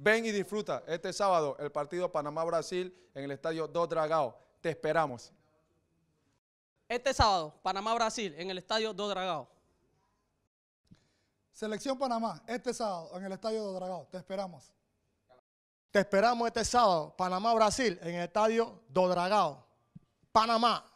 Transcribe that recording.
Ven y disfruta este sábado el partido Panamá-Brasil en el estadio Dodragao. Te esperamos. Este sábado, Panamá-Brasil en el estadio Dodragao. Selección Panamá, este sábado en el estadio Dodragao. Te esperamos. Te esperamos este sábado, Panamá-Brasil en el estadio Dodragao. Panamá.